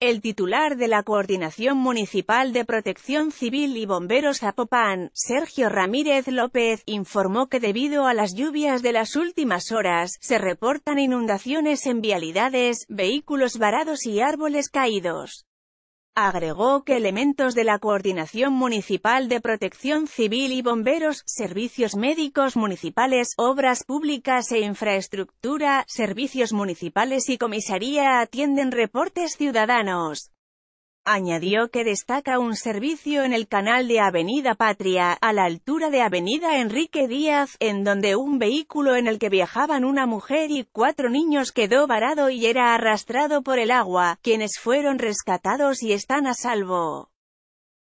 El titular de la Coordinación Municipal de Protección Civil y Bomberos Zapopan, Sergio Ramírez López, informó que debido a las lluvias de las últimas horas, se reportan inundaciones en vialidades, vehículos varados y árboles caídos. Agregó que elementos de la Coordinación Municipal de Protección Civil y Bomberos, Servicios Médicos Municipales, Obras Públicas e Infraestructura, Servicios Municipales y Comisaría atienden reportes ciudadanos. Añadió que destaca un servicio en el canal de Avenida Patria, a la altura de Avenida Enrique Díaz, en donde un vehículo en el que viajaban una mujer y cuatro niños quedó varado y era arrastrado por el agua, quienes fueron rescatados y están a salvo.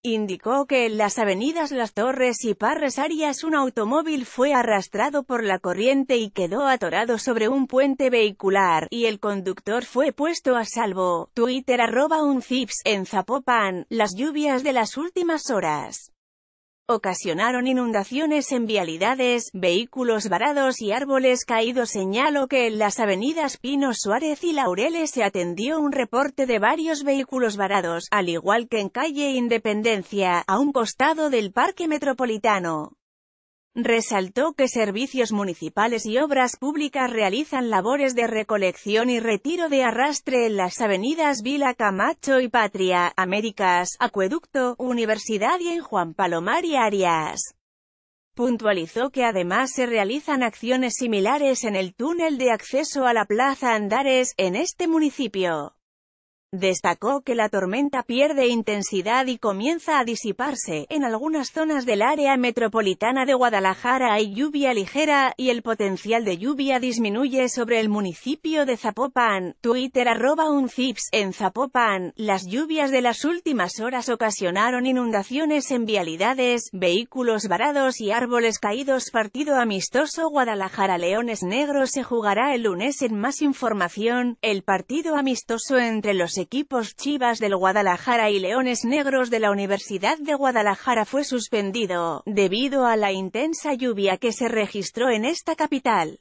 Indicó que en las avenidas Las Torres y Parres Arias un automóvil fue arrastrado por la corriente y quedó atorado sobre un puente vehicular, y el conductor fue puesto a salvo. Twitter arroba un zips en Zapopan, las lluvias de las últimas horas ocasionaron inundaciones en vialidades, vehículos varados y árboles caídos. Señalo que en las avenidas Pino Suárez y Laureles se atendió un reporte de varios vehículos varados, al igual que en calle Independencia, a un costado del Parque Metropolitano. Resaltó que servicios municipales y obras públicas realizan labores de recolección y retiro de arrastre en las avenidas Vila Camacho y Patria, Américas, Acueducto, Universidad y en Juan Palomar y Arias. Puntualizó que además se realizan acciones similares en el túnel de acceso a la Plaza Andares, en este municipio. Destacó que la tormenta pierde intensidad y comienza a disiparse. En algunas zonas del área metropolitana de Guadalajara hay lluvia ligera, y el potencial de lluvia disminuye sobre el municipio de Zapopan. Twitter arroba un cips En Zapopan, las lluvias de las últimas horas ocasionaron inundaciones en vialidades, vehículos varados y árboles caídos. Partido amistoso Guadalajara Leones Negros se jugará el lunes en más información. El partido amistoso entre los equipos Chivas del Guadalajara y Leones Negros de la Universidad de Guadalajara fue suspendido, debido a la intensa lluvia que se registró en esta capital.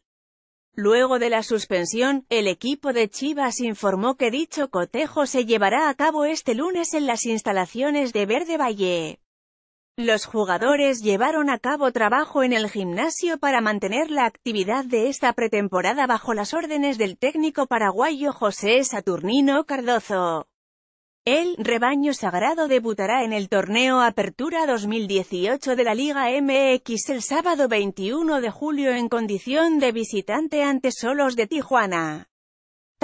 Luego de la suspensión, el equipo de Chivas informó que dicho cotejo se llevará a cabo este lunes en las instalaciones de Verde Valle. Los jugadores llevaron a cabo trabajo en el gimnasio para mantener la actividad de esta pretemporada bajo las órdenes del técnico paraguayo José Saturnino Cardozo. El rebaño sagrado debutará en el torneo Apertura 2018 de la Liga MX el sábado 21 de julio en condición de visitante ante Solos de Tijuana.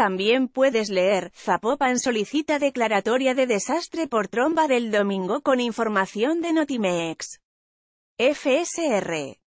También puedes leer, Zapopan solicita declaratoria de desastre por tromba del domingo con información de Notimex. FSR